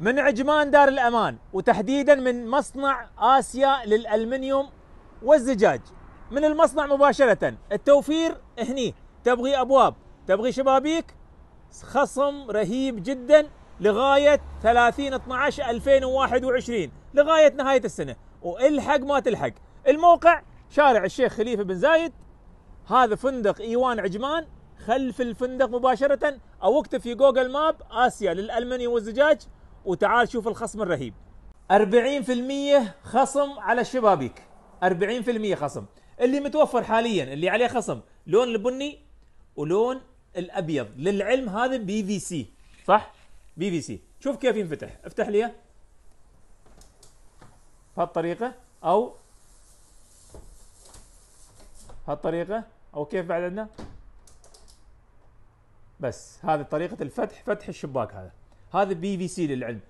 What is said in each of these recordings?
من عجمان دار الأمان وتحديدا من مصنع آسيا للألمنيوم والزجاج من المصنع مباشرة التوفير هني تبغي أبواب تبغي شبابيك خصم رهيب جدا لغاية 30 12 2021 لغاية نهاية السنة والحق ما تلحق الموقع شارع الشيخ خليفة بن زايد هذا فندق إيوان عجمان خلف الفندق مباشرة أو اكتب في جوجل ماب آسيا للألمنيوم والزجاج وتعال شوف الخصم الرهيب 40% خصم على الشبابيك 40% خصم اللي متوفر حاليا اللي عليه خصم لون البني ولون الابيض للعلم هذا بي في سي صح بي في سي شوف كيف ينفتح افتح لي بهالطريقه او هالطريقه او كيف بعد عندنا بس هذه طريقه الفتح فتح الشباك هذا هذا بي في سي للعلم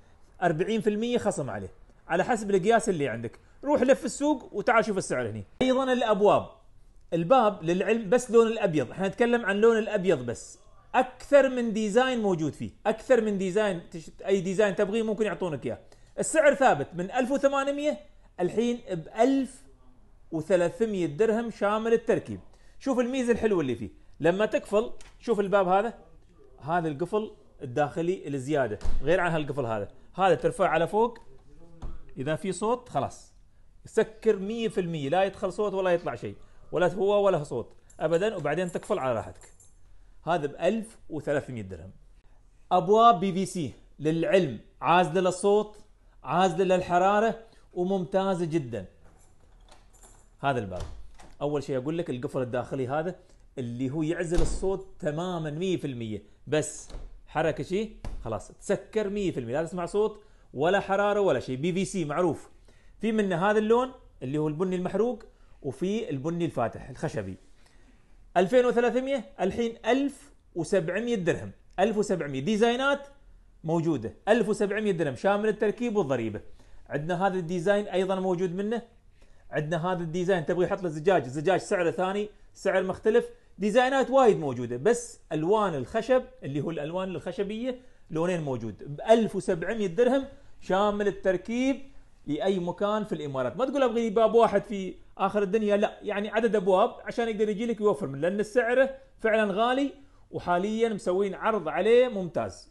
40% خصم عليه على حسب القياس اللي عندك روح لف السوق وتعال شوف السعر هنا ايضا الابواب الباب للعلم بس لون الابيض احنا نتكلم عن لون الابيض بس اكثر من ديزاين موجود فيه اكثر من ديزاين اي ديزاين تبغيه ممكن يعطونك اياه السعر ثابت من 1800 الحين ب 1300 درهم شامل التركيب شوف الميزه الحلوه اللي فيه لما تقفل شوف الباب هذا هذا القفل الداخلي الزياده غير عن هالقفل هذا هذا ترفعه على فوق اذا في صوت خلاص سكر 100% لا يدخل صوت ولا يطلع شيء ولا هو ولا صوت ابدا وبعدين تقفل على راحتك هذا ب 1300 درهم ابواب بي في سي للعلم عازله للصوت عازله للحراره وممتازه جدا هذا الباب اول شيء اقول لك القفل الداخلي هذا اللي هو يعزل الصوت تماما 100% بس حركه شيء خلاص تسكر 100% لا تسمع صوت ولا حراره ولا شيء بي في سي معروف في منه هذا اللون اللي هو البني المحروق وفي البني الفاتح الخشبي 2300 الحين 1700 درهم 1700 ديزاينات موجوده 1700 درهم شامل التركيب والضريبه عندنا هذا الديزاين ايضا موجود منه عندنا هذا الديزاين تبغى يحط له زجاج زجاج سعره ثاني سعر مختلف ديزاينات وايد موجوده بس الوان الخشب اللي هو الالوان الخشبيه لونين موجود ب 1700 درهم شامل التركيب لاي مكان في الامارات ما تقول ابغي باب واحد في اخر الدنيا لا يعني عدد ابواب عشان يقدر يجي لك يوفر من لان سعره فعلا غالي وحاليا مسوين عرض عليه ممتاز